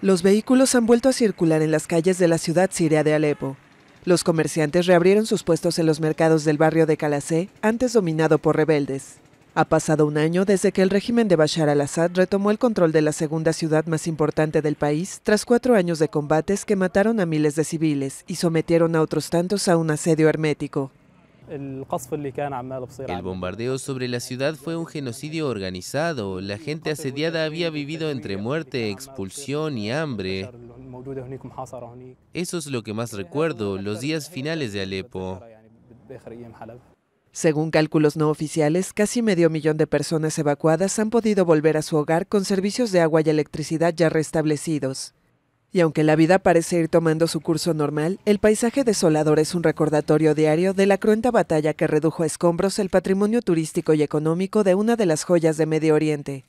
Los vehículos han vuelto a circular en las calles de la ciudad siria de Alepo. Los comerciantes reabrieron sus puestos en los mercados del barrio de calasé antes dominado por rebeldes. Ha pasado un año desde que el régimen de Bashar al-Assad retomó el control de la segunda ciudad más importante del país tras cuatro años de combates que mataron a miles de civiles y sometieron a otros tantos a un asedio hermético. El bombardeo sobre la ciudad fue un genocidio organizado. La gente asediada había vivido entre muerte, expulsión y hambre. Eso es lo que más recuerdo, los días finales de Alepo. Según cálculos no oficiales, casi medio millón de personas evacuadas han podido volver a su hogar con servicios de agua y electricidad ya restablecidos. Y aunque la vida parece ir tomando su curso normal, el paisaje desolador es un recordatorio diario de la cruenta batalla que redujo a escombros el patrimonio turístico y económico de una de las joyas de Medio Oriente.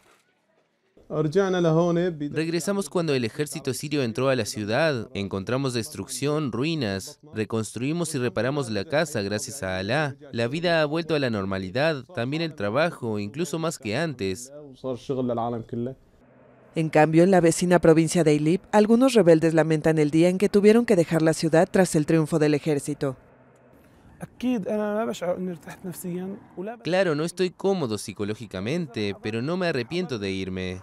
Regresamos cuando el ejército sirio entró a la ciudad, encontramos destrucción, ruinas, reconstruimos y reparamos la casa gracias a Alá. La vida ha vuelto a la normalidad, también el trabajo, incluso más que antes. En cambio, en la vecina provincia de Ilip, algunos rebeldes lamentan el día en que tuvieron que dejar la ciudad tras el triunfo del ejército. Claro, no estoy cómodo psicológicamente, pero no me arrepiento de irme.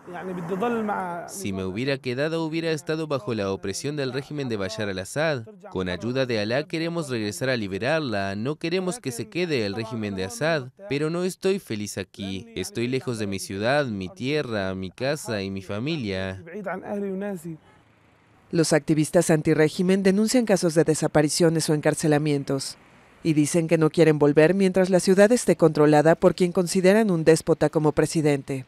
Si me hubiera quedado, hubiera estado bajo la opresión del régimen de Bashar al-Assad. Con ayuda de Alá queremos regresar a liberarla, no queremos que se quede el régimen de Assad, pero no estoy feliz aquí. Estoy lejos de mi ciudad, mi tierra, mi casa y mi familia. Los activistas antirégimen denuncian casos de desapariciones o encarcelamientos y dicen que no quieren volver mientras la ciudad esté controlada por quien consideran un déspota como presidente.